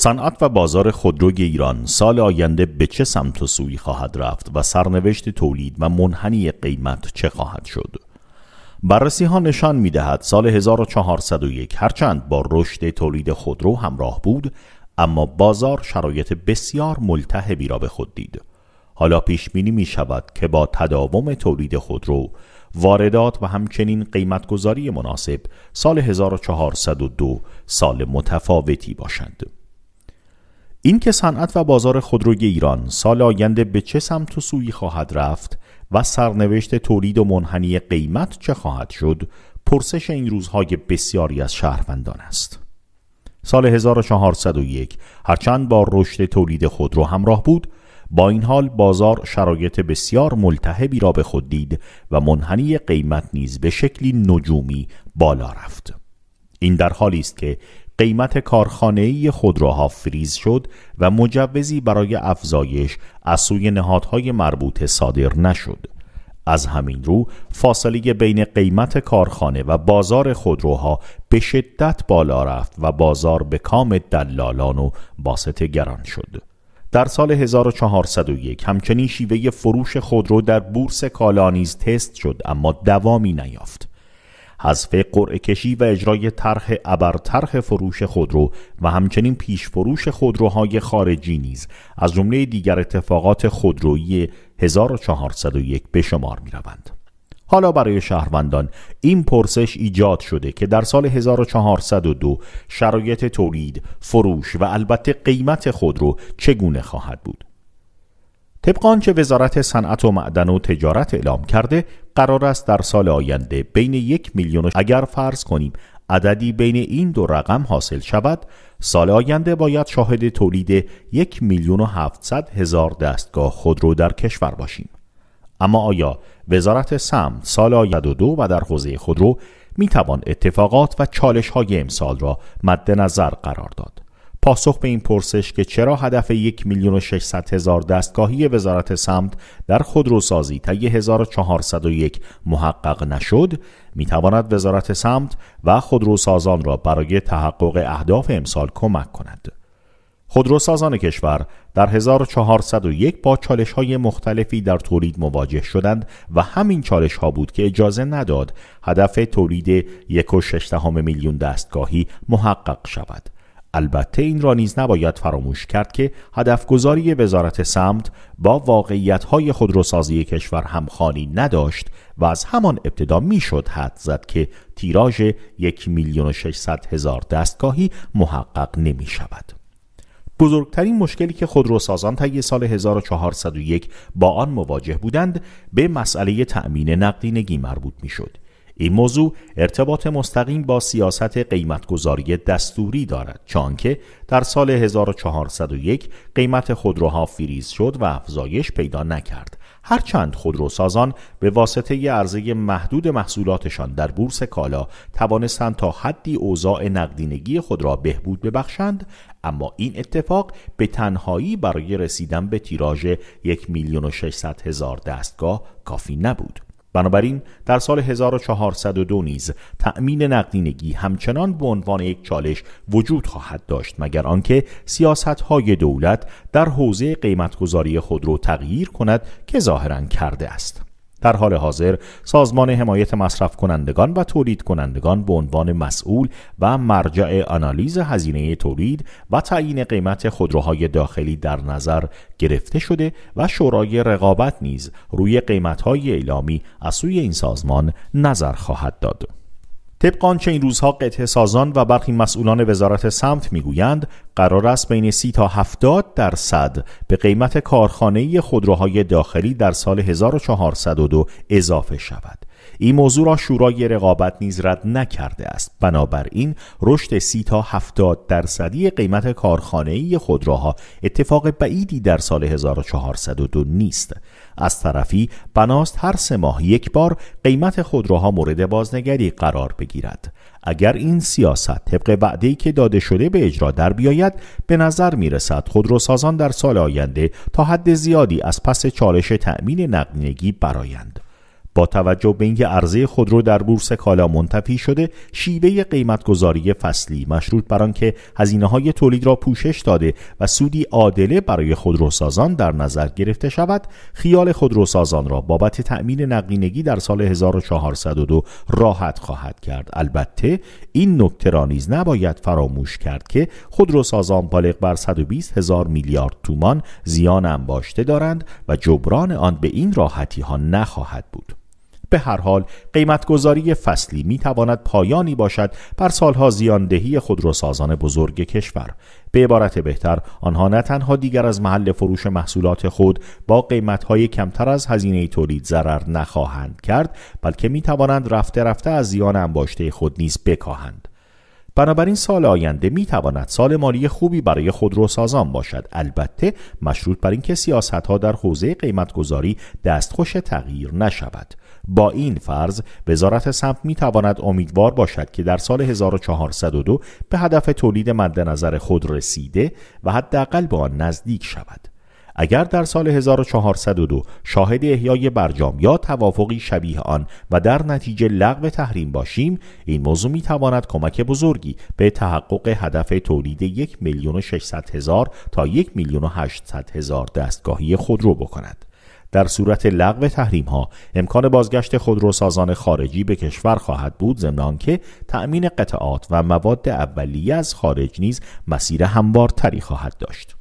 صنعت و بازار خودروی ایران سال آینده به چه سمت و سوی خواهد رفت و سرنوشت تولید و منحنی قیمت چه خواهد شد؟ بررسی ها نشان می دهد سال 1401 هرچند با رشد تولید خودرو همراه بود اما بازار شرایط بسیار ملتهبی را به خود دید. حالا پیش بینی می شود که با تداوم تولید خودرو واردات و همچنین قیمتگذاری مناسب سال 1402 سال متفاوتی باشند. این اینکه صنعت و بازار خودروی ایران سال آینده به چه سمت و سویی خواهد رفت و سرنوشت تولید و منحنی قیمت چه خواهد شد پرسش این روزهای بسیاری از شهروندان است سال 1401 هرچند با رشد تولید خودرو همراه بود با این حال بازار شرایط بسیار ملتهبی را به خود دید و منحنی قیمت نیز به شکلی نجومی بالا رفت این در حالی است که قیمت کارخانه‌ای خودروها فریز شد و مجوزی برای افزایش از سوی نهادهای مربوطه صادر نشد. از همین رو فاصله بین قیمت کارخانه و بازار خودروها به شدت بالا رفت و بازار به کام دلالان و باسط گران شد. در سال 1401 همچنین شیوه فروش خودرو در بورس کالا نیز تست شد اما دوامی نیافت. حذف قرعه کشی و اجرای طرح ابرطرح فروش خودرو و همچنین پیش فروش خودروهای خارجی نیز از جمله دیگر اتفاقات خودرویی 1401 به شمار می روند. حالا برای شهروندان این پرسش ایجاد شده که در سال 1402 شرایط تولید، فروش و البته قیمت خودرو چگونه خواهد بود؟ طبق آنچه وزارت صنعت و معدن و تجارت اعلام کرده قرار است در سال آینده بین یک میلیون و اگر فرض کنیم عددی بین این دو رقم حاصل شود سال آینده باید شاهد تولید یک میلیون و هفتصد هزار دستگاه خودرو در کشور باشیم اما آیا وزارت سم سال آینده دو و در حوزه خودرو می توان اتفاقات و چالش های امسال را مد نظر قرار داد پاسخ به این پرسش که چرا هدف یک میلیون و هزار دستگاهی وزارت سمت در خودروسازی تا 1401 محقق نشد میتواند وزارت سمت و خودروسازان را برای تحقق اهداف امسال کمک کند خودروسازان کشور در 1401 با چالش های مختلفی در تولید مواجه شدند و همین چالش ها بود که اجازه نداد هدف تولید 1.6 میلیون دستگاهی محقق شود. البته این را نیز نباید فراموش کرد که گذاری وزارت سمت با واقعیتهای خودروسازی کشور همخانی نداشت و از همان ابتدا میشد حد زد که تیراژ یک میلیون و هزار دستگاهی محقق نمی شود. بزرگترین مشکلی که خودروسازان طی سال 1401 با آن مواجه بودند به مسئله تأمین نقدینگی مربوط میشد. این موضوع ارتباط مستقیم با سیاست قیمتگذاری دستوری دارد که در سال 1401 قیمت خودروها فریز شد و افزایش پیدا نکرد هرچند خودروسازان به واسطه عرضه محدود محصولاتشان در بورس کالا توانستند تا حدی اوضاع نقدینگی خود را بهبود ببخشند اما این اتفاق به تنهایی برای رسیدن به تیراژ یک میلیون و هزار دستگاه کافی نبود بنابراین در سال 1402 نیز تأمین نقدینگی همچنان به عنوان یک چالش وجود خواهد داشت مگر آنکه سیاست‌های دولت در حوزه قیمتگذاری خودرو تغییر کند که ظاهرا کرده است در حال حاضر سازمان حمایت مصرف کنندگان و تولید کنندگان به عنوان مسئول و مرجع آنالیز هزینه تولید و تعیین قیمت خودروهای داخلی در نظر گرفته شده و شورای رقابت نیز روی قیمتهای اعلامی از سوی این سازمان نظر خواهد داد. طبق آنچه این روزها قطعه سازان و برخی مسئولان وزارت سمت میگویند قرار است بین سی تا 70 درصد به قیمت کارخانه خودروهای داخلی در سال 1402 اضافه شود این موضوع را شورای رقابت نیز رد نکرده است بنابراین رشد سی تا 70 درصدی قیمت ای خودروها اتفاق بعیدی در سال 1402 نیست از طرفی بناست هر سه ماه یک بار قیمت خودروها مورد بازنگری قرار بگیرد اگر این سیاست طبق وعده‌ای که داده شده به اجرا در بیاید به نظر میرسد خودروسازان در سال آینده تا حد زیادی از پس چالش تأمین نقدینگی برایند با توجه به اینکه عرضه خودرو در بورس کالا منتفی شده شیوه قیمتگذاری فصلی مشروط بر آنکه هزینه های تولید را پوشش داده و سودی عادله برای خودروسازان در نظر گرفته شود خیال خودروسازان را بابت تأمین نقدینگی در سال 1402 راحت خواهد کرد البته این نکته را نیز نباید فراموش کرد که خودروسازان بالغ بر 120 هزار میلیارد تومان زیان انباشته دارند و جبران آن به این راحتی ها نخواهد بود به هر حال قیمتگذاری فصلی می تواند پایانی باشد بر سالها زیاندهی خودروسازان بزرگ کشور به عبارت بهتر آنها نه تنها دیگر از محل فروش محصولات خود با قیمتهای کمتر از هزینه تولید ضرر نخواهند کرد بلکه می توانند رفته رفته از زیان انباشته خود نیز بکاهند بنابراین سال آینده می تواند سال مالی خوبی برای خودروسازان باشد البته مشروط بر اینکه سیاست ها در حوزه قیمتگذاری دستخوش تغییر نشود با این فرض وزارت سمت می تواند امیدوار باشد که در سال 1402 به هدف تولید مد نظر خود رسیده و حداقل به آن نزدیک شود اگر در سال 1402 شاهد احیای برجام یا توافقی شبیه آن و در نتیجه لغو تحریم باشیم این موضوع می تواند کمک بزرگی به تحقق هدف تولید یک میلیون 600 هزار تا یک میلیون 800 هزار دستگاهی خودرو بکند در صورت لغو تحریم ها امکان بازگشت خودروسازان خارجی به کشور خواهد بود ضمن که تأمین قطعات و مواد اولیه از خارج نیز مسیر هموارتری خواهد داشت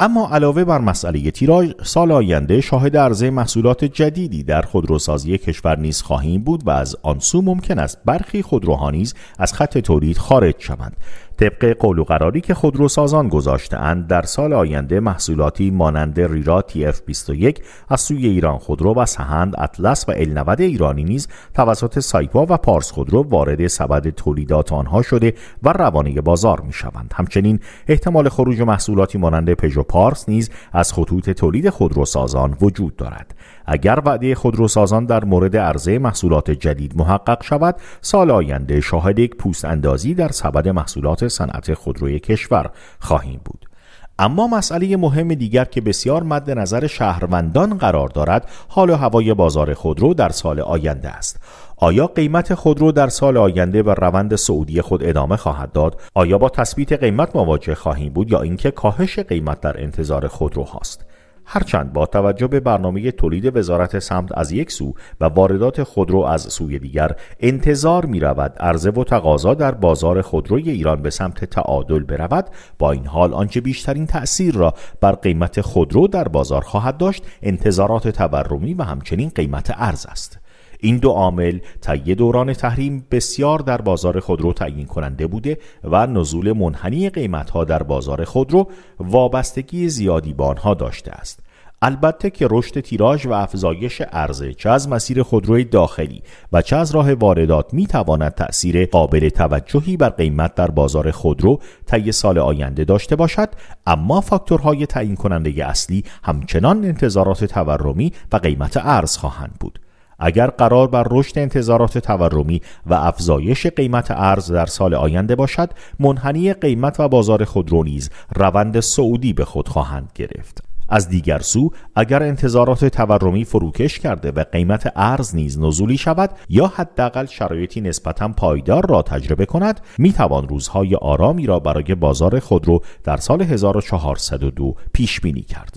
اما علاوه بر مسئله تیراژ سال آینده شاهد عرضه محصولات جدیدی در خودروسازی کشور نیز خواهیم بود و از آن سو ممکن است برخی خودروها نیز از خط تولید خارج شوند طبق قول و قراری که خودروسازان گذاشتهاند در سال آینده محصولاتی مانند ریرا تی اف 21 از سوی ایران خودرو و سهند اطلس و ال90 ایرانی نیز توسط سایپا و پارس خودرو وارد سبد تولیدات آنها شده و روانه بازار می شوند همچنین احتمال خروج محصولاتی مانند پژو پارس نیز از خطوط تولید خودروسازان وجود دارد اگر وعده خودروسازان در مورد عرضه محصولات جدید محقق شود سال آینده شاهد یک پوست اندازی در سبد محصولات صنعت خودروی کشور خواهیم بود اما مسئله مهم دیگر که بسیار مد نظر شهروندان قرار دارد حال و هوای بازار خودرو در سال آینده است آیا قیمت خودرو در سال آینده و روند سعودی خود ادامه خواهد داد آیا با تثبیت قیمت مواجه خواهیم بود یا اینکه کاهش قیمت در انتظار خودرو هاست هرچند با توجه به برنامه تولید وزارت سمت از یک سو و واردات خودرو از سوی دیگر انتظار می رود عرضه و تقاضا در بازار خودروی ایران به سمت تعادل برود با این حال آنچه بیشترین تأثیر را بر قیمت خودرو در بازار خواهد داشت انتظارات تورمی و همچنین قیمت ارز است این دو عامل تا یه دوران تحریم بسیار در بازار خودرو تعیین کننده بوده و نزول منحنی قیمتها در بازار خودرو وابستگی زیادی به آنها داشته است البته که رشد تیراژ و افزایش عرضه چه از مسیر خودروی داخلی و چه از راه واردات می تواند تأثیر قابل توجهی بر قیمت در بازار خودرو طی سال آینده داشته باشد اما فاکتورهای تعیین کننده اصلی همچنان انتظارات تورمی و قیمت ارز خواهند بود اگر قرار بر رشد انتظارات تورمی و افزایش قیمت ارز در سال آینده باشد منحنی قیمت و بازار خودرو نیز روند سعودی به خود خواهند گرفت از دیگر سو اگر انتظارات تورمی فروکش کرده و قیمت ارز نیز نزولی شود یا حداقل شرایطی نسبتا پایدار را تجربه کند می توان روزهای آرامی را برای بازار خودرو در سال 1402 پیش بینی کرد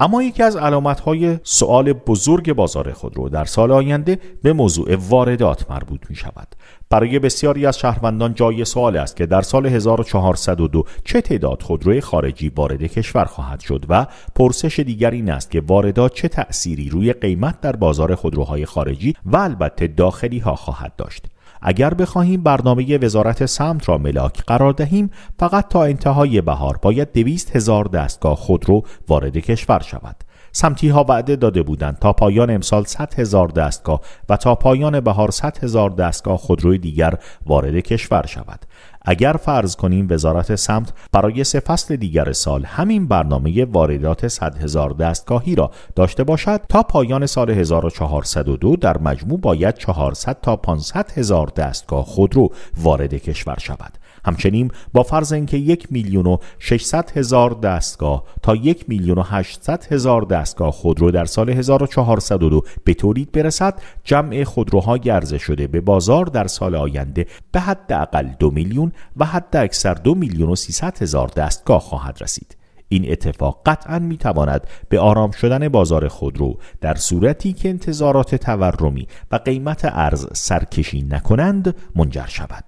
اما یکی از علامتهای سوال بزرگ بازار خودرو در سال آینده به موضوع واردات مربوط می شود. برای بسیاری از شهروندان جای سوال است که در سال 1402 چه تعداد خودروی خارجی وارد کشور خواهد شد و پرسش دیگر این است که واردات چه تأثیری روی قیمت در بازار خودروهای خارجی و البته داخلی ها خواهد داشت. اگر بخواهیم برنامه وزارت سمت را ملاک قرار دهیم فقط تا انتهای بهار باید دویست هزار دستگاه خودرو وارد کشور شود سمتی ها وعده داده بودند تا پایان امسال 100 هزار دستگاه و تا پایان بهار 100 هزار دستگاه خودروی دیگر وارد کشور شود اگر فرض کنیم وزارت سمت برای سه فصل دیگر سال همین برنامه واردات 100 هزار دستگاهی را داشته باشد تا پایان سال 1402 در مجموع باید 400 تا 500 هزار دستگاه خودرو وارد کشور شود همچنین با فرض اینکه یک میلیون و 600 هزار دستگاه تا یک میلیون و 800 هزار دستگاه خودرو در سال 1402 به تولید برسد جمع خودروها ارزه شده به بازار در سال آینده به حداقل دو میلیون و حد اکثر دو میلیون و 300 هزار دستگاه خواهد رسید این اتفاق قطعا می تواند به آرام شدن بازار خودرو در صورتی که انتظارات تورمی و قیمت ارز سرکشی نکنند منجر شود.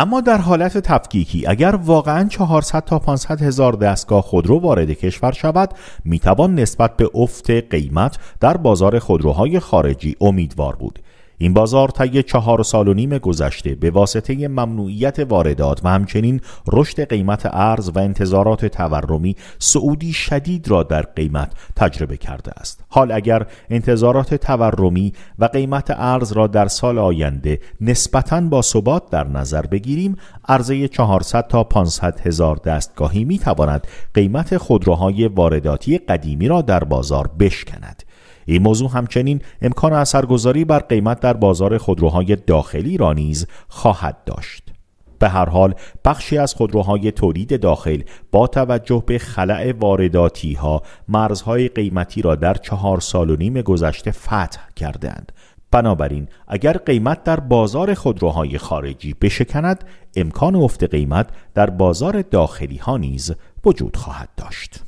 اما در حالت تفکیکی اگر واقعا 400 تا 500 هزار دستگاه خودرو وارد کشور شود میتوان نسبت به افت قیمت در بازار خودروهای خارجی امیدوار بود این بازار طی چهار سال و نیم گذشته به واسطه ممنوعیت واردات و همچنین رشد قیمت ارز و انتظارات تورمی سعودی شدید را در قیمت تجربه کرده است حال اگر انتظارات تورمی و قیمت ارز را در سال آینده نسبتا با ثبات در نظر بگیریم عرضه 400 تا 500 هزار دستگاهی می تواند قیمت خودروهای وارداتی قدیمی را در بازار بشکند این موضوع همچنین امکان اثرگذاری بر قیمت در بازار خودروهای داخلی را نیز خواهد داشت به هر حال بخشی از خودروهای تولید داخل با توجه به خلع وارداتی ها مرزهای قیمتی را در چهار سال و نیم گذشته فتح کردند بنابراین اگر قیمت در بازار خودروهای خارجی بشکند امکان افت قیمت در بازار داخلی ها نیز وجود خواهد داشت